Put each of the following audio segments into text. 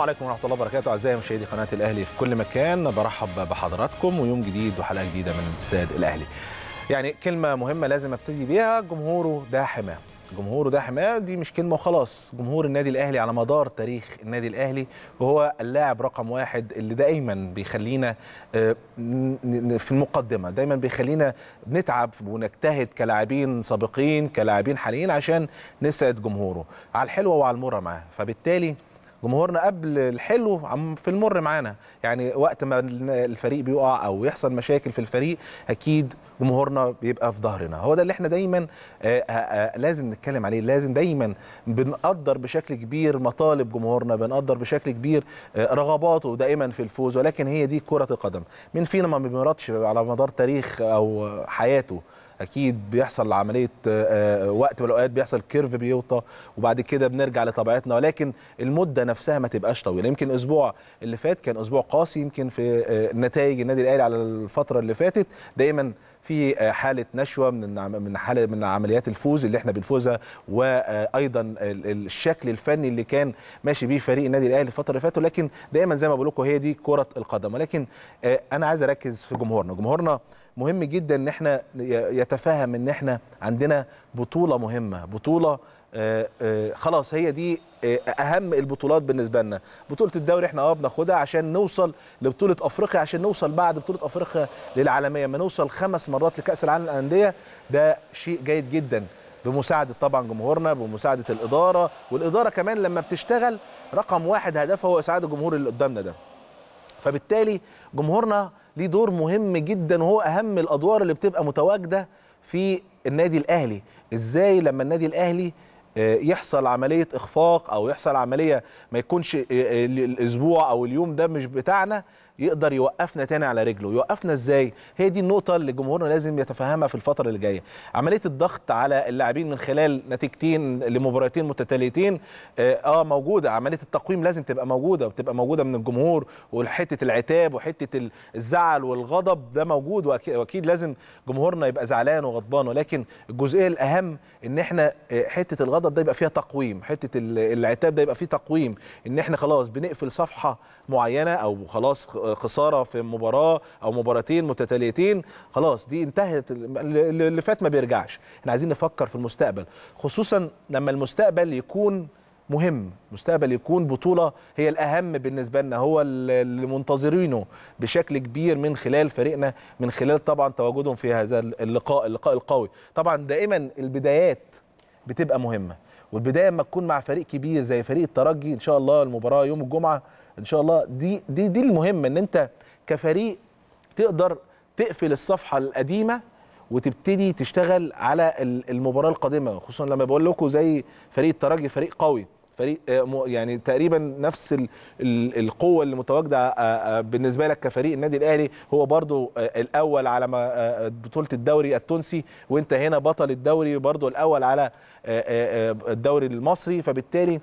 السلام عليكم ورحمه الله وبركاته اعزائي مشاهدي قناه الاهلي في كل مكان برحب بحضراتكم ويوم جديد وحلقه جديده من استاد الاهلي يعني كلمه مهمه لازم ابتدي بيها جمهوره ده حماه جمهوره ده حماه دي مش كلمه وخلاص جمهور النادي الاهلي على مدار تاريخ النادي الاهلي وهو اللاعب رقم واحد اللي دايما بيخلينا آه، في المقدمه دايما بيخلينا نتعب ونجتهد كلاعبين سابقين كلاعبين حاليين عشان نسعد جمهوره على الحلوه وعلى المره معاه فبالتالي جمهورنا قبل الحلو عم في المر معانا يعني وقت ما الفريق بيقع او يحصل مشاكل في الفريق اكيد جمهورنا بيبقى في ظهرنا هو ده اللي احنا دايما آآ آه، آآ آه، آه، لازم نتكلم عليه لازم دايما بنقدر بشكل كبير مطالب جمهورنا بنقدر بشكل كبير رغباته دائما في الفوز ولكن هي دي كره القدم مين فينا ما بيمرضش على مدار تاريخ او حياته اكيد بيحصل عمليه آه، آه، وقت من الاوقات بيحصل كيرف بيوطى وبعد كده بنرجع لطبيعتنا ولكن المده نفسها ما تبقاش طويله يمكن الاسبوع اللي فات كان اسبوع قاسي يمكن في آه، نتائج النادي الاهلي على الفتره اللي فاتت دايما في حاله نشوه من من حاله من عمليات الفوز اللي احنا بنفوزها وايضا الشكل الفني اللي كان ماشي بيه فريق النادي الاهلي الفتره اللي فاتت ولكن دايما زي ما بقول لكم هي دي كره القدم ولكن انا عايز اركز في جمهورنا جمهورنا مهم جدا ان احنا يتفاهم ان احنا عندنا بطوله مهمه بطوله آه، آه، خلاص هي دي آه، اهم البطولات بالنسبه لنا بطوله الدوري احنا اه بناخدها عشان نوصل لبطوله افريقيا عشان نوصل بعد بطوله افريقيا للعالميه ما نوصل خمس مرات لكاس العالم للانديه ده شيء جيد جدا بمساعده طبعا جمهورنا بمساعده الاداره والاداره كمان لما بتشتغل رقم واحد هدفها هو اسعاد الجمهور اللي قدامنا ده فبالتالي جمهورنا ليه دور مهم جدا وهو اهم الادوار اللي بتبقى متواجده في النادي الاهلي ازاي لما النادي الاهلي آه، يحصل عمليه اخفاق او يحصل عمليه ما يكونش آه، آه، الاسبوع او اليوم ده مش بتاعنا يقدر يوقفنا تاني على رجله يوقفنا ازاي هي دي النقطه اللي جمهورنا لازم يتفهمها في الفتره اللي جايه عمليه الضغط على اللاعبين من خلال نتيجتين لمباراتين متتاليتين اه, آه، موجوده عمليه التقويم لازم تبقى موجوده وتبقى موجوده من الجمهور وحته العتاب وحته الزعل والغضب ده موجود واكيد لازم جمهورنا يبقى زعلان وغضبان ولكن الجزئيه الاهم ان احنا آه، حته الغضب ده يبقى فيها تقويم حته العتاب ده يبقى فيه تقويم ان احنا خلاص بنقفل صفحه معينه او خلاص خساره في مباراه او مباراتين متتاليتين خلاص دي انتهت اللي فات ما بيرجعش احنا عايزين نفكر في المستقبل خصوصا لما المستقبل يكون مهم مستقبل يكون بطولة هي الأهم بالنسبة لنا هو اللي منتظرينه بشكل كبير من خلال فريقنا من خلال طبعا تواجدهم في هذا اللقاء اللقاء القوي طبعا دائما البدايات بتبقى مهمة والبداية لما تكون مع فريق كبير زي فريق الترجي إن شاء الله المباراة يوم الجمعة ان شاء الله دي دي دي المهم ان انت كفريق تقدر تقفل الصفحه القديمه وتبتدي تشتغل على المباراه القادمه خصوصا لما بقول لكم زي فريق الترجي فريق قوي فريق آه، يعني تقريبا نفس القوه اللي متواجده آه، آه، بالنسبه لك كفريق النادي الاهلي هو برضو الاول على بطوله الدوري التونسي وانت هنا بطل الدوري برضو الاول على الدوري المصري فبالتالي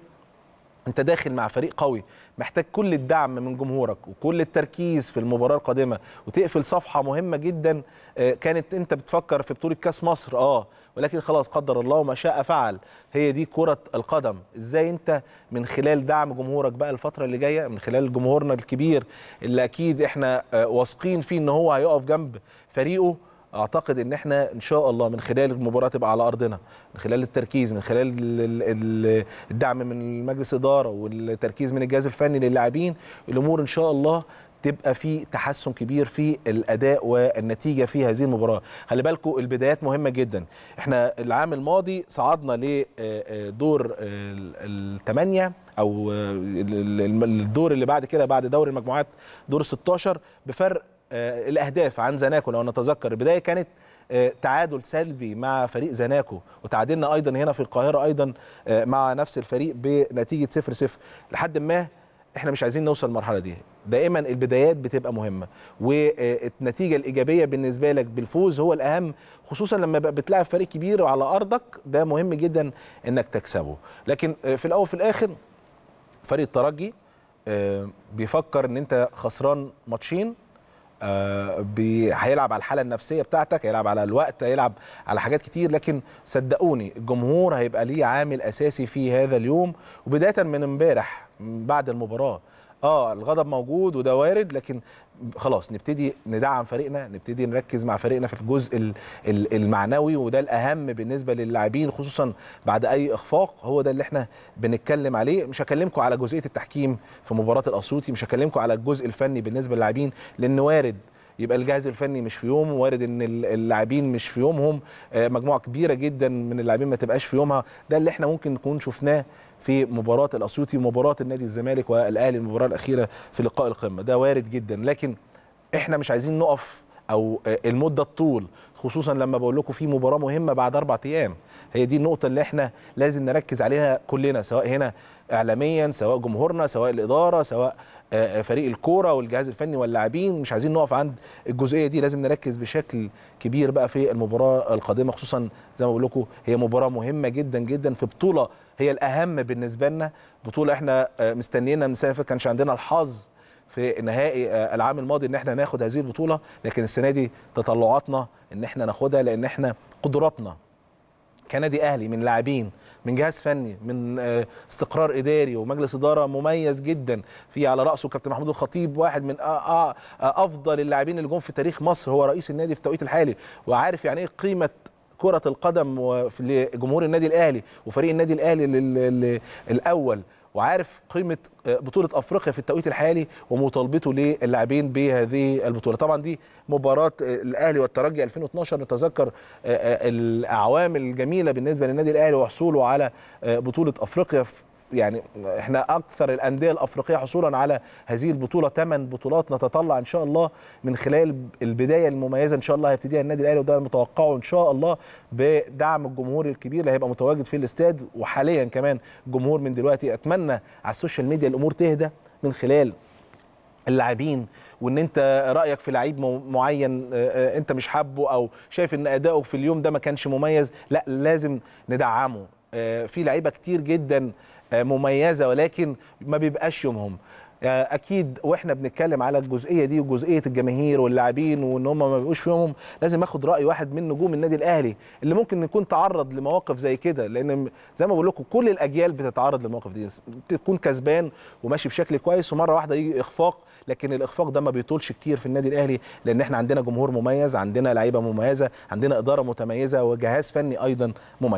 انت داخل مع فريق قوي محتاج كل الدعم من جمهورك وكل التركيز في المباراه القادمه وتقفل صفحه مهمه جدا آه، كانت انت بتفكر في بطوله كاس مصر اه ولكن خلاص قدر الله وما شاء فعل هي دي كره القدم ازاي انت من خلال دعم جمهورك بقى الفتره اللي جايه من خلال جمهورنا الكبير اللي اكيد احنا آه، واثقين فيه ان هو هيقف جنب فريقه اعتقد ان احنا ان شاء الله من خلال المباراه تبقى على ارضنا من خلال التركيز من خلال الدعم من مجلس الاداره والتركيز من الجهاز الفني للاعبين الامور ان شاء الله تبقى في تحسن كبير في الاداء والنتيجه في هذه المباراه خلي بالكم البدايات مهمه جدا احنا العام الماضي صعدنا لدور آه، آه، الثمانيه او الدور اللي بعد كده بعد دوري المجموعات دور 16 بفرق آه، الاهداف عن زناكو لو نتذكر البدايه كانت آه، تعادل سلبي مع فريق زناكو وتعادلنا ايضا هنا في القاهره ايضا آه، مع نفس الفريق بنتيجه 0 0 لحد ما احنا مش عايزين نوصل المرحله دي دائما البدايات بتبقى مهمه والنتيجه الايجابيه بالنسبه لك بالفوز هو الاهم خصوصا لما بتلعب فريق كبير وعلى ارضك ده مهم جدا انك تكسبه لكن في الاول وفي الاخر فريق الترجي بيفكر ان انت خسران ماتشين آه، هيلعب على الحاله النفسيه بتاعتك هيلعب على الوقت هيلعب على حاجات كتير لكن صدقوني الجمهور هيبقى ليه عامل اساسي في هذا اليوم وبدايه من امبارح بعد المباراه اه الغضب موجود وده وارد لكن خلاص نبتدي ندعم فريقنا نبتدي نركز مع فريقنا في الجزء المعنوي وده الاهم بالنسبه للاعبين خصوصا بعد اي اخفاق هو ده اللي احنا بنتكلم عليه مش هكلمكم على جزئيه التحكيم في مباراه الاسيوطي مش هكلمكم على الجزء الفني بالنسبه للاعبين لان وارد يبقى الجهاز الفني مش في يوم وارد ان اللاعبين مش في يومهم آه، مجموعه كبيره جدا من اللاعبين ما تبقاش في يومها ده اللي احنا ممكن نكون شفناه في مباراه الاسيوطي ومباراه النادي الزمالك والاهلي المباراه الاخيره في لقاء القمه ده وارد جدا لكن احنا مش عايزين نقف او المده الطول خصوصا لما بقول لكم في مباراه مهمه بعد اربع ايام هي دي النقطه اللي احنا لازم نركز عليها كلنا سواء هنا اعلاميا سواء جمهورنا سواء الاداره سواء آه، آه، فريق الكوره والجهاز الفني واللاعبين مش عايزين نقف عند الجزئيه دي لازم نركز بشكل كبير بقى في المباراه القادمه خصوصا زي ما بقول لكم هي مباراه مهمه جدا جدا في بطوله هي الاهم بالنسبه لنا بطوله احنا آه، مستنينا من سنه كانش عندنا الحظ في نهائي آه، العام الماضي ان احنا ناخد هذه البطوله لكن السنه دي تطلعاتنا ان احنا ناخدها لان احنا قدراتنا كنادي اهلي من لاعبين من جهاز فني من آه، استقرار اداري ومجلس اداره مميز جدا في على راسه كابتن محمود الخطيب واحد من افضل اللاعبين اللي جم في تاريخ مصر هو رئيس النادي في التوقيت الحالي وعارف يعني ايه قيمه كرة القدم لجمهور النادي الأهلي وفريق النادي الأهلي الأول وعارف قيمة آه، بطولة أفريقيا في التوقيت الحالي ومطالبته للاعبين بهذه البطولة طبعا دي مباراة آه، الأهلي والترجي 2012 نتذكر آه، الأعوام الجميلة بالنسبة للنادي الأهلي وحصوله على بطولة أفريقيا في يعني احنا اكثر الانديه الافريقيه حصولا على هذه البطوله ثمان بطولات نتطلع ان شاء الله من خلال البدايه المميزه ان شاء الله هيبتديها النادي الاهلي وده متوقعه ان شاء الله بدعم الجمهور الكبير اللي هيبقى متواجد في الاستاد وحاليا كمان الجمهور من دلوقتي اتمنى على السوشيال ميديا الامور تهدى من خلال اللاعبين وان انت رايك في لعيب معين آه، آه، انت مش حابه او شايف ان اداؤه في اليوم ده ما كانش مميز لا لازم ندعمه آه، في لعيبه كتير جدا آه، مميزه ولكن ما بيبقاش يومهم آه، اكيد واحنا بنتكلم على الجزئيه دي وجزئيه الجماهير واللاعبين وان هم ما بيبقوش يومهم لازم اخد راي واحد من نجوم النادي الاهلي اللي ممكن يكون تعرض لمواقف زي كده لان زي ما بقول لكم كل الاجيال بتتعرض للمواقف دي تكون كسبان وماشي بشكل كويس ومره واحده يجي اخفاق لكن الاخفاق ده ما بيطولش كتير في النادي الاهلي لان احنا عندنا جمهور مميز عندنا لعيبه مميزه عندنا اداره متميزه وجهاز فني ايضا مميز